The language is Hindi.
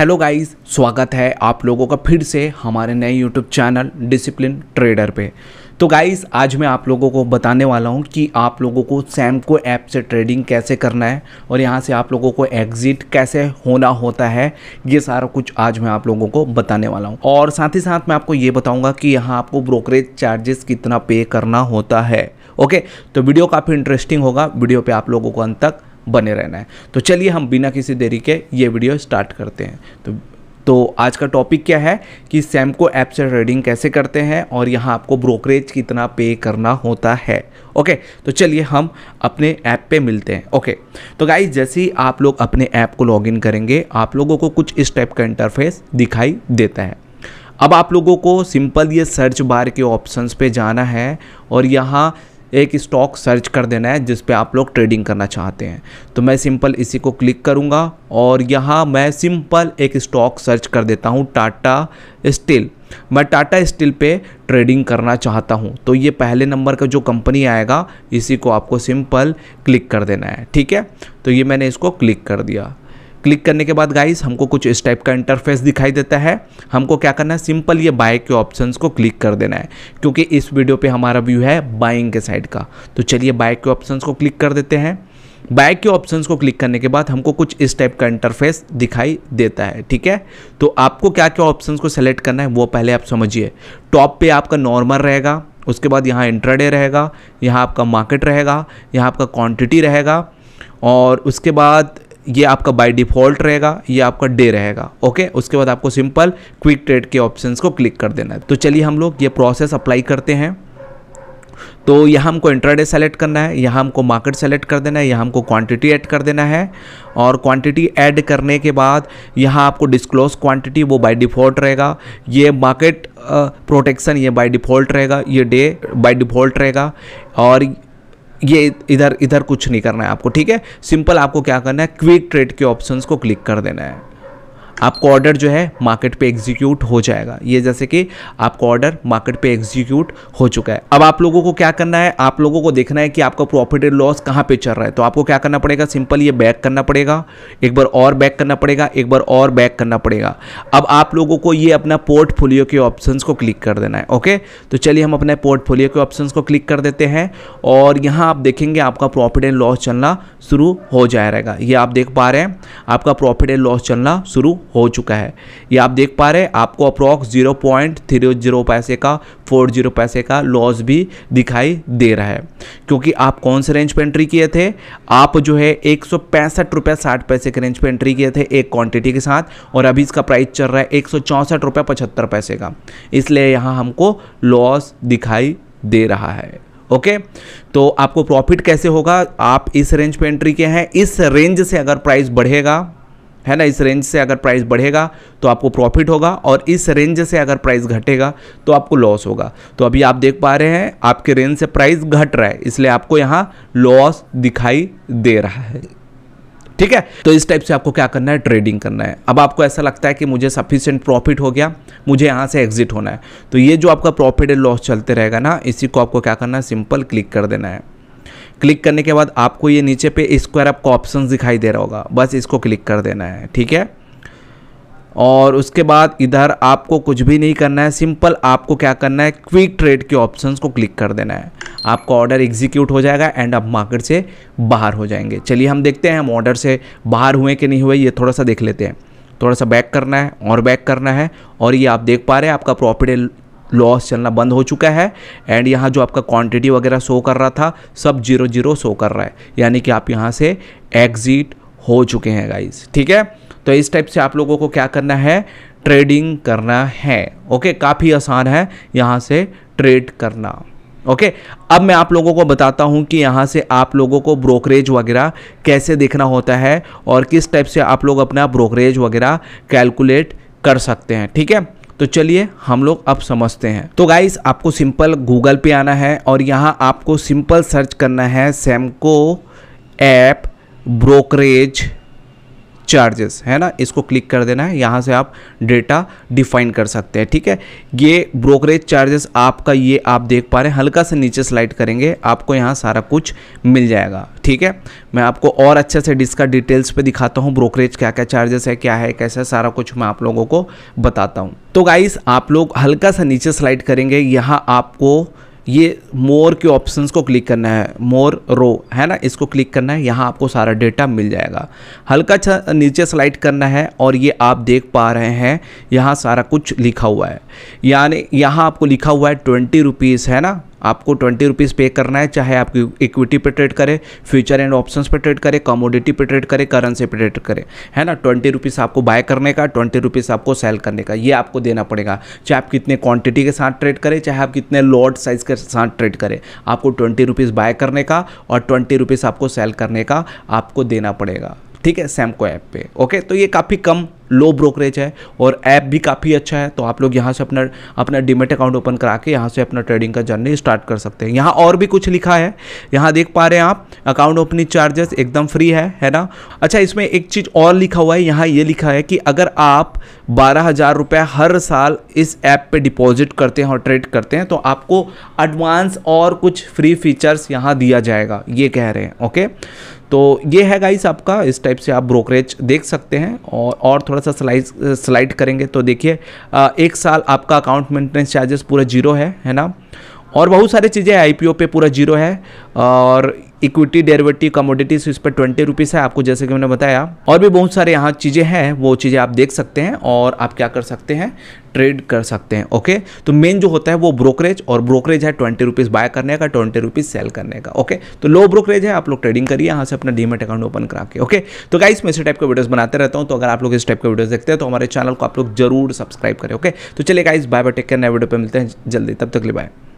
हेलो गाइस स्वागत है आप लोगों का फिर से हमारे नए यूट्यूब चैनल डिसिप्लिन ट्रेडर पे तो गाइस आज मैं आप लोगों को बताने वाला हूँ कि आप लोगों को सैमको ऐप से ट्रेडिंग कैसे करना है और यहाँ से आप लोगों को एग्जिट कैसे होना होता है ये सारा कुछ आज मैं आप लोगों को बताने वाला हूँ और साथ ही साथ मैं आपको ये बताऊँगा कि यहाँ आपको ब्रोकरेज चार्जेस कितना पे करना होता है ओके तो वीडियो काफ़ी इंटरेस्टिंग होगा वीडियो पर आप लोगों को अंत तक बने रहना है तो चलिए हम बिना किसी देरी के ये वीडियो स्टार्ट करते हैं तो तो आज का टॉपिक क्या है कि सैम को ऐप से ट्रेडिंग कैसे करते हैं और यहाँ आपको ब्रोकरेज कितना पे करना होता है ओके तो चलिए हम अपने ऐप पे मिलते हैं ओके तो गाइज जैसे ही आप लोग अपने ऐप को लॉगिन करेंगे आप लोगों को कुछ इस टाइप का इंटरफेस दिखाई देता है अब आप लोगों को सिंपल ये सर्च बार के ऑप्शंस पे जाना है और यहाँ एक स्टॉक सर्च कर देना है जिस पे आप लोग ट्रेडिंग करना चाहते हैं तो मैं सिंपल इसी को क्लिक करूँगा और यहाँ मैं सिंपल एक स्टॉक सर्च कर देता हूँ टाटा स्टील मैं टाटा स्टील पे ट्रेडिंग करना चाहता हूँ तो ये पहले नंबर का जो कंपनी आएगा इसी को आपको सिंपल क्लिक कर देना है ठीक है तो ये मैंने इसको क्लिक कर दिया क्लिक करने के बाद गाइस हमको कुछ इस टाइप का इंटरफेस दिखाई देता है हमको क्या करना है सिंपल ये बाय के ऑप्शंस को क्लिक कर देना है क्योंकि इस वीडियो पे हमारा व्यू है बाइंग के साइड का तो चलिए बाय के ऑप्शंस को क्लिक कर देते हैं बाय के ऑप्शंस को क्लिक करने के बाद हमको कुछ इस टाइप का इंटरफेस दिखाई देता है ठीक है तो आपको क्या क्या ऑप्शन को सेलेक्ट करना है वो पहले आप समझिए टॉप पर आपका नॉर्मल रहेगा उसके बाद यहाँ इंट्राडे रहेगा यहाँ आपका मार्केट रहेगा यहाँ आपका क्वान्टिटी रहेगा और उसके बाद ये आपका बाय डिफ़ॉल्ट रहेगा ये आपका डे रहेगा ओके उसके बाद आपको सिंपल क्विक ट्रेड के ऑप्शन को क्लिक कर देना है तो चलिए हम लोग ये प्रोसेस अप्लाई करते हैं तो यहाँ हमको इंट्राडे सेलेक्ट करना है यहाँ हमको मार्केट सेलेक्ट कर देना है यहाँ हमको क्वांटिटी ऐड कर देना है और क्वांटिटी ऐड करने के बाद यहाँ आपको डिस्क्लोज क्वांटिटी वो बाय डिफ़ॉल्ट रहेगा ये मार्केट प्रोटेक्शन ये बाय डिफ़ॉल्ट रहेगा ये डे बाय डिफ़ॉल्ट रहेगा और ये इधर इधर कुछ नहीं करना है आपको ठीक है सिंपल आपको क्या करना है क्विक ट्रेड के ऑप्शंस को क्लिक कर देना है आपको ऑर्डर जो है मार्केट पे एग्जीक्यूट हो जाएगा ये जैसे कि आपका ऑर्डर मार्केट पे एग्जीक्यूट हो चुका है अब आप लोगों को क्या करना है आप लोगों को देखना है कि आपका प्रॉफिट एंड लॉस कहाँ पे चल रहा है तो आपको क्या करना पड़ेगा सिंपल ये बैक करना पड़ेगा एक बार और बैक करना पड़ेगा एक बार और बैक करना पड़ेगा अब आप लोगों को ये अपना पोर्टफोलियो के ऑप्शन को क्लिक कर देना है ओके तो चलिए हम अपने पोर्टफोलियो के ऑप्शन को क्लिक कर देते हैं और यहाँ आप देखेंगे आपका प्रॉफिट एंड लॉस चलना शुरू हो जाएगा ये आप देख पा रहे हैं आपका प्रॉफिट एंड लॉस चलना शुरू हो चुका है ये आप देख पा रहे हैं आपको approx zero point three zero पैसे का फोर जीरो पैसे का लॉस भी दिखाई दे रहा है क्योंकि आप कौन से रेंज पे एंट्री किए थे आप जो है एक सौ पैंसठ रुपये साठ पैसे के रेंज पे एंट्री किए थे एक क्वांटिटी के साथ और अभी इसका प्राइस चल रहा है एक सौ चौंसठ रुपये पचहत्तर पैसे का इसलिए यहाँ हमको लॉस दिखाई दे रहा है ओके okay? तो आपको प्रॉफिट कैसे होगा आप इस रेंज पे एंट्री किए हैं इस रेंज से अगर प्राइस बढ़ेगा है ना इस रेंज से अगर प्राइस बढ़ेगा तो आपको प्रॉफिट होगा और इस रेंज से अगर प्राइस घटेगा तो आपको लॉस होगा तो अभी आप देख पा रहे हैं आपके रेंज से प्राइस घट रहा है इसलिए आपको यहाँ लॉस दिखाई दे रहा है ठीक है तो इस टाइप से आपको क्या करना है ट्रेडिंग करना है अब आपको ऐसा लगता है कि मुझे सफिशियंट प्रॉफिट हो गया मुझे यहाँ से एग्जिट होना है तो ये जो आपका प्रॉफिट एंड लॉस चलते रहेगा ना इसी को आपको क्या करना है सिंपल क्लिक कर देना है क्लिक करने के बाद आपको ये नीचे पे स्क्वायर आपको ऑप्शन दिखाई दे रहा होगा बस इसको क्लिक कर देना है ठीक है और उसके बाद इधर आपको कुछ भी नहीं करना है सिंपल आपको क्या करना है क्विक ट्रेड के ऑप्शंस को क्लिक कर देना है आपका ऑर्डर एग्जीक्यूट हो जाएगा एंड आप मार्केट से बाहर हो जाएंगे चलिए हम देखते हैं हम ऑर्डर से बाहर हुए कि नहीं हुए ये थोड़ा सा देख लेते हैं थोड़ा सा बैक करना है और बैक करना है और ये आप देख पा रहे हैं आपका प्रॉफिट लॉस चलना बंद हो चुका है एंड यहाँ जो आपका क्वांटिटी वगैरह शो कर रहा था सब जीरो जीरो शो कर रहा है यानी कि आप यहाँ से एग्जिट हो चुके हैं गाइज ठीक है तो इस टाइप से आप लोगों को क्या करना है ट्रेडिंग करना है ओके काफ़ी आसान है यहाँ से ट्रेड करना ओके okay, अब मैं आप लोगों को बताता हूँ कि यहाँ से आप लोगों को ब्रोकरेज वगैरह कैसे देखना होता है और किस टाइप से आप लोग अपना ब्रोकरेज वगैरह कैलकुलेट कर सकते हैं ठीक है तो चलिए हम लोग अब समझते हैं तो गाइस आपको सिंपल गूगल पे आना है और यहाँ आपको सिंपल सर्च करना है सेमको ऐप ब्रोकरेज चार्जेस है ना इसको क्लिक कर देना है यहाँ से आप डेटा डिफाइन कर सकते हैं ठीक है ये ब्रोकरेज चार्जेस आपका ये आप देख पा रहे हैं हल्का से नीचे स्लाइड करेंगे आपको यहाँ सारा कुछ मिल जाएगा ठीक है मैं आपको और अच्छे से इसका डिटेल्स पे दिखाता हूँ ब्रोकरेज क्या क्या चार्जेस है क्या है कैसा सारा कुछ मैं आप लोगों को बताता हूँ तो गाइस आप लोग हल्का सा नीचे स्लाइड करेंगे यहाँ आपको ये मोर के ऑप्शन को क्लिक करना है मोर रो है ना इसको क्लिक करना है यहाँ आपको सारा डेटा मिल जाएगा हल्का नीचे स्लाइड करना है और ये आप देख पा रहे हैं यहाँ सारा कुछ लिखा हुआ है यानी यहाँ आपको लिखा हुआ है ट्वेंटी रुपीज़ है ना आपको ट्वेंटी रुपीज़ पे करना है चाहे आप इक्विटी पे ट्रेड करें फ्यूचर एंड ऑप्शंस पे ट्रेड करें कमोडिटी पे ट्रेड करें करेंसी पे ट्रेड करें है ना ट्वेंटी रुपीज़ आपको बाय करने का ट्वेंटी रुपीज़ आपको सेल करने का ये आपको देना पड़ेगा चाहे आप कितने क्वांटिटी के साथ ट्रेड करें चाहे आप कितने लॉट साइज़ के साथ ट्रेड करें आपको ट्वेंटी रुपीज़ बाय करने का और ट्वेंटी रुपीज़ आपको सेल करने का आपको देना पड़ेगा ठीक है सैमको ऐप पे ओके तो ये काफ़ी कम लो ब्रोकरेज है और ऐप भी काफ़ी अच्छा है तो आप लोग यहाँ से अपना अपना डिमेट अकाउंट ओपन करा के यहाँ से अपना ट्रेडिंग का जर्नी स्टार्ट कर सकते हैं यहाँ और भी कुछ लिखा है यहाँ देख पा रहे हैं आप अकाउंट ओपनिंग चार्जेस एकदम फ्री है है ना अच्छा इसमें एक चीज़ और लिखा हुआ है यहाँ ये लिखा है कि अगर आप बारह हज़ार हर साल इस ऐप पर डिपॉजिट करते हैं और ट्रेड करते हैं तो आपको एडवांस और कुछ फ्री फीचर्स यहाँ दिया जाएगा ये कह रहे हैं ओके तो ये है गाइस आपका इस टाइप से आप ब्रोकरेज देख सकते हैं और और थोड़ा सा स्लाइड स्लाइड करेंगे तो देखिए एक साल आपका अकाउंट मेंटेनेंस चार्जेस पूरा जीरो है है ना और बहुत सारी चीज़ें आई पे पूरा जीरो है और इक्विटी डेरिवेटिव कमोडिटीज इस पर ट्वेंटी रुपीज़ है आपको जैसे कि मैंने बताया और भी बहुत सारे यहाँ चीज़ें हैं वो चीज़ें आप देख सकते हैं और आप क्या कर सकते हैं ट्रेड कर सकते हैं ओके तो मेन जो होता है वो ब्रोकरेज और ब्रोकरेज है ट्वेंटी रुपीज़ बाय करने का ट्वेंटी रुपीज़ सेल करने का ओके तो लो ब्रोकरेज है आप लोग ट्रेडिंग करिए यहाँ से अपना डीमेट अकाउंट ओपन करा के ओके तो गाइस मैं इसी टाइप के वीडियोज बनाते रहता हूँ तो अगर आप लोग इस टाइप के वीडियोज देखते हैं तो हमारे चैनल को आप लोग जरूर सब्सक्राइब करें ओके तो चलिए guys bye bye take care नए वीडियो पर मिलते हैं जल्दी तब तक ले बाय